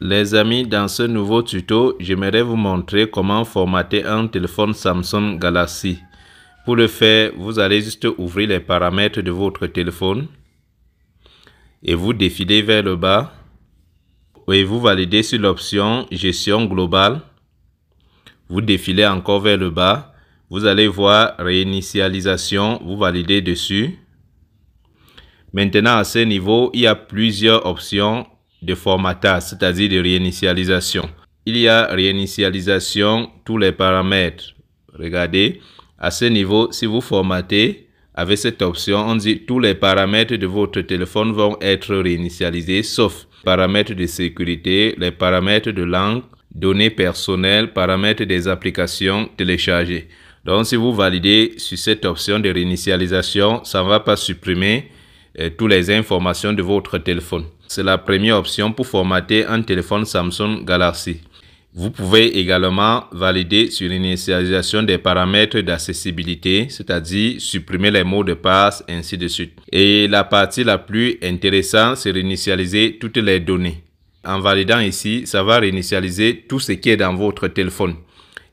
Les amis, dans ce nouveau tuto, j'aimerais vous montrer comment formater un téléphone Samsung Galaxy. Pour le faire, vous allez juste ouvrir les paramètres de votre téléphone et vous défilez vers le bas et vous validez sur l'option gestion globale. Vous défilez encore vers le bas. Vous allez voir réinitialisation, vous validez dessus. Maintenant à ce niveau, il y a plusieurs options de formatage, c'est-à-dire de réinitialisation. Il y a réinitialisation, tous les paramètres. Regardez, à ce niveau, si vous formatez avec cette option, on dit tous les paramètres de votre téléphone vont être réinitialisés, sauf paramètres de sécurité, les paramètres de langue, données personnelles, paramètres des applications téléchargées. Donc, si vous validez sur cette option de réinitialisation, ça ne va pas supprimer toutes les informations de votre téléphone. C'est la première option pour formater un téléphone Samsung Galaxy. Vous pouvez également valider sur l'initialisation des paramètres d'accessibilité, c'est-à-dire supprimer les mots de passe, ainsi de suite. Et la partie la plus intéressante, c'est réinitialiser toutes les données. En validant ici, ça va réinitialiser tout ce qui est dans votre téléphone,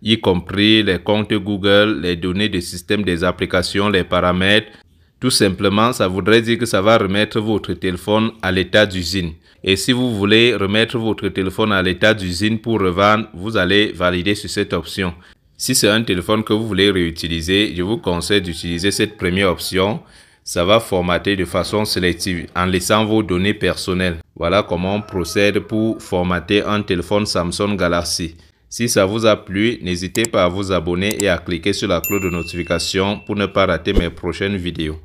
y compris les comptes Google, les données de système des applications, les paramètres, tout simplement, ça voudrait dire que ça va remettre votre téléphone à l'état d'usine. Et si vous voulez remettre votre téléphone à l'état d'usine pour revendre, vous allez valider sur cette option. Si c'est un téléphone que vous voulez réutiliser, je vous conseille d'utiliser cette première option. Ça va formater de façon sélective en laissant vos données personnelles. Voilà comment on procède pour formater un téléphone Samsung Galaxy. Si ça vous a plu, n'hésitez pas à vous abonner et à cliquer sur la cloche de notification pour ne pas rater mes prochaines vidéos.